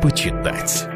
почитать.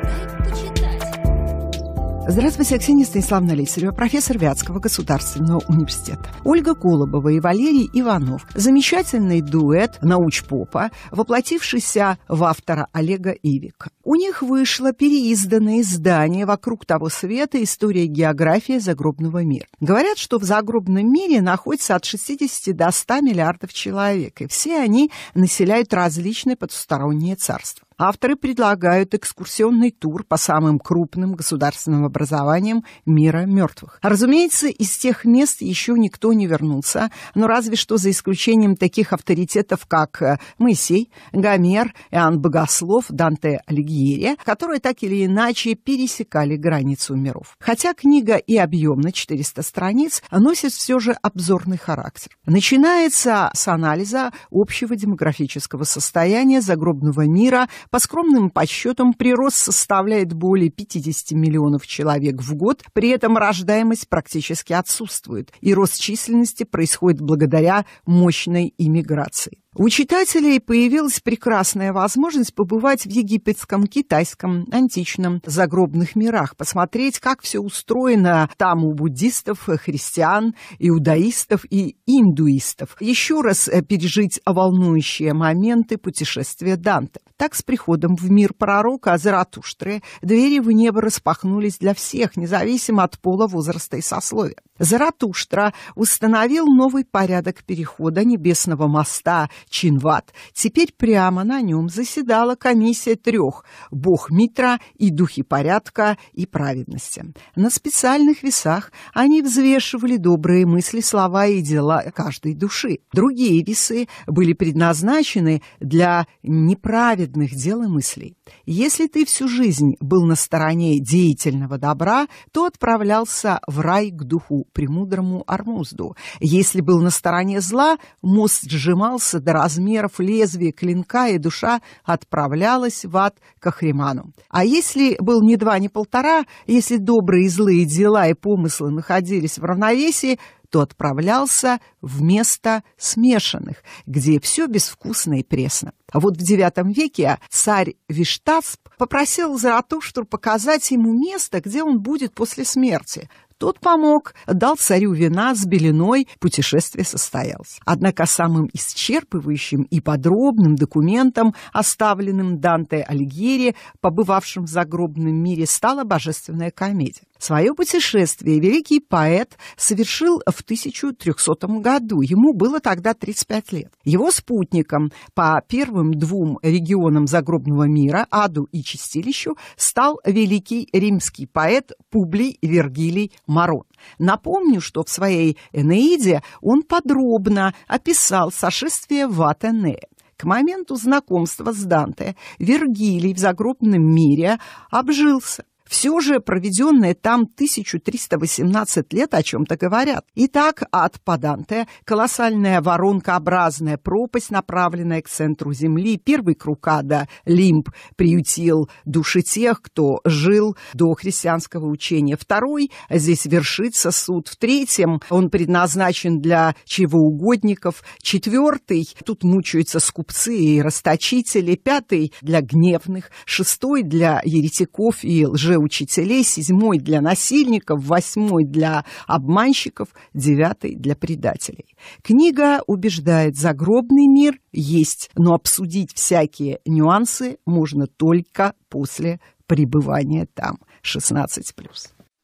Здравствуйте, Ксения Станиславовна Лисарева, профессор Вятского государственного университета. Ольга Колобова и Валерий Иванов. Замечательный дуэт научпопа, воплотившийся в автора Олега Ивика. У них вышло переизданное издание «Вокруг того света. История географии загробного мира». Говорят, что в загробном мире находится от 60 до 100 миллиардов человек, и все они населяют различные потусторонние царства. Авторы предлагают экскурсионный тур по самым крупным государственным преобразованием мира мертвых. Разумеется, из тех мест еще никто не вернулся, но разве что за исключением таких авторитетов, как э, Моисей, Гомер, Иоанн Богослов, Данте Алигьери, которые так или иначе пересекали границу миров. Хотя книга и объемна 400 страниц, носит все же обзорный характер. Начинается с анализа общего демографического состояния загробного мира. По скромным подсчетам, прирост составляет более 50 миллионов человек человек в год, при этом рождаемость практически отсутствует, и рост численности происходит благодаря мощной иммиграции. У читателей появилась прекрасная возможность побывать в египетском, китайском, античном, загробных мирах, посмотреть, как все устроено там у буддистов, христиан, иудаистов и индуистов. Еще раз э, пережить волнующие моменты путешествия Данте. Так с приходом в мир пророка Заратуштры двери в небо распахнулись для всех, независимо от пола, возраста и сословия. Заратуштра установил новый порядок перехода небесного моста Чинват. Теперь прямо на нем заседала комиссия трех – бог Митра и духи порядка и праведности. На специальных весах они взвешивали добрые мысли, слова и дела каждой души. Другие весы были предназначены для неправедных дел и мыслей. Если ты всю жизнь был на стороне деятельного добра, то отправлялся в рай к духу, премудрому Армузду. Если был на стороне зла, мост сжимался до размеров лезвия клинка, и душа отправлялась в ад к Ахриману. А если был не два, не полтора, если добрые и злые дела и помыслы находились в равновесии, то отправлялся в место смешанных, где все безвкусно и пресно. А вот в IX веке царь Виштасп попросил Заратушту показать ему место, где он будет после смерти – тот помог, дал царю вина с белиной, путешествие состоялось. Однако самым исчерпывающим и подробным документом, оставленным Данте Алигьери, побывавшим в загробном мире, стала божественная комедия. Свое путешествие великий поэт совершил в 1300 году. Ему было тогда 35 лет. Его спутником по первым двум регионам загробного мира, аду и чистилищу, стал великий римский поэт Публий Вергилий Марон. Напомню, что в своей «Энеиде» он подробно описал сошествие в Атенея. К моменту знакомства с Данте Вергилий в загробном мире обжился. Все же проведенные там 1318 лет о чем-то говорят. Итак, от Паданте – колоссальная воронкообразная пропасть, направленная к центру Земли. Первый круг ада – лимб, приютил души тех, кто жил до христианского учения. Второй – здесь вершится суд. В третьем – он предназначен для чревоугодников. Четвертый – тут мучаются скупцы и расточители. Пятый – для гневных. Шестой – для еретиков и лжеучителей учителей, седьмой для насильников, восьмой для обманщиков, девятый для предателей. Книга убеждает, загробный мир есть, но обсудить всякие нюансы можно только после пребывания там. 16+.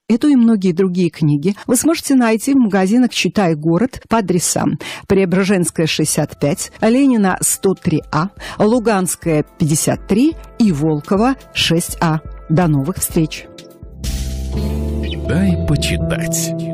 Эту и многие другие книги вы сможете найти в магазинах «Читай город» по адресам Преображенская, 65, Ленина, 103А, Луганская, 53 и Волкова, 6А. До новых встреч! Дай почитать.